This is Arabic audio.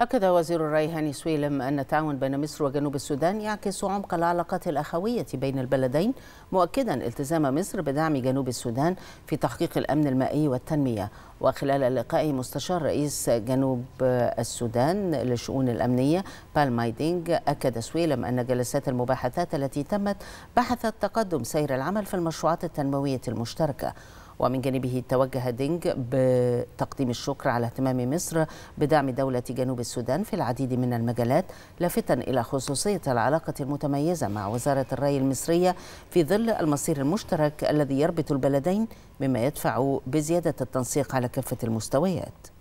أكد وزير هاني سويلم أن التعاون بين مصر وجنوب السودان يعكس عمق العلاقات الأخوية بين البلدين مؤكدا التزام مصر بدعم جنوب السودان في تحقيق الأمن المائي والتنمية وخلال اللقاء مستشار رئيس جنوب السودان للشؤون الأمنية بال بالمايدينج أكد سويلم أن جلسات المباحثات التي تمت بحثت تقدم سير العمل في المشروعات التنموية المشتركة ومن جانبه توجه دينج بتقديم الشكر على اهتمام مصر بدعم دولة جنوب السودان في العديد من المجالات لافتا إلى خصوصية العلاقة المتميزة مع وزارة الري المصرية في ظل المصير المشترك الذي يربط البلدين مما يدفع بزيادة التنسيق على كافة المستويات